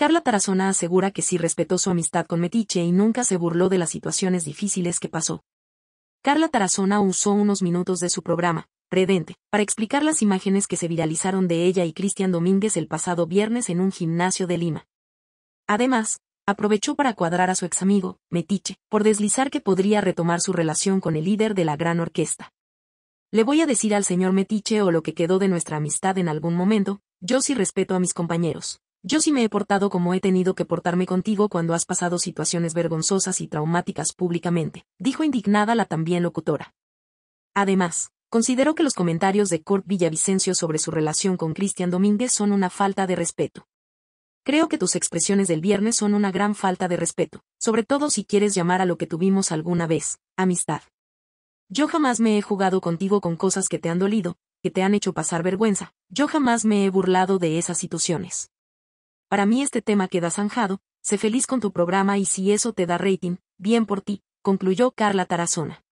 Carla Tarazona asegura que sí respetó su amistad con Metiche y nunca se burló de las situaciones difíciles que pasó. Carla Tarazona usó unos minutos de su programa, Redente, para explicar las imágenes que se viralizaron de ella y Cristian Domínguez el pasado viernes en un gimnasio de Lima. Además, aprovechó para cuadrar a su ex amigo, Metiche, por deslizar que podría retomar su relación con el líder de la gran orquesta. Le voy a decir al señor Metiche o lo que quedó de nuestra amistad en algún momento, yo sí respeto a mis compañeros. Yo sí me he portado como he tenido que portarme contigo cuando has pasado situaciones vergonzosas y traumáticas públicamente, dijo indignada la también locutora. Además, considero que los comentarios de Kurt Villavicencio sobre su relación con Cristian Domínguez son una falta de respeto. Creo que tus expresiones del viernes son una gran falta de respeto, sobre todo si quieres llamar a lo que tuvimos alguna vez, amistad. Yo jamás me he jugado contigo con cosas que te han dolido, que te han hecho pasar vergüenza, yo jamás me he burlado de esas situaciones. Para mí este tema queda zanjado, sé feliz con tu programa y si eso te da rating, bien por ti, concluyó Carla Tarazona.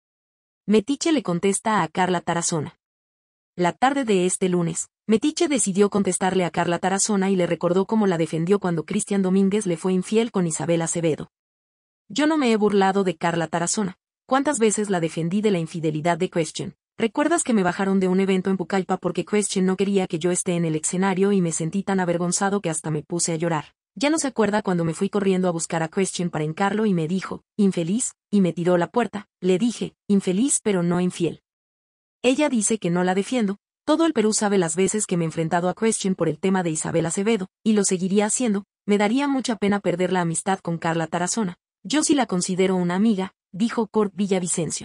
Metiche le contesta a Carla Tarazona. La tarde de este lunes, Metiche decidió contestarle a Carla Tarazona y le recordó cómo la defendió cuando Cristian Domínguez le fue infiel con Isabel Acevedo. Yo no me he burlado de Carla Tarazona. ¿Cuántas veces la defendí de la infidelidad de Question? ¿Recuerdas que me bajaron de un evento en Pucallpa porque Question no quería que yo esté en el escenario y me sentí tan avergonzado que hasta me puse a llorar? Ya no se acuerda cuando me fui corriendo a buscar a Question para encarlo y me dijo, infeliz, y me tiró la puerta, le dije, infeliz pero no infiel. Ella dice que no la defiendo, todo el Perú sabe las veces que me he enfrentado a Question por el tema de Isabel Acevedo, y lo seguiría haciendo, me daría mucha pena perder la amistad con Carla Tarazona. Yo sí la considero una amiga, dijo Cort Villavicencio.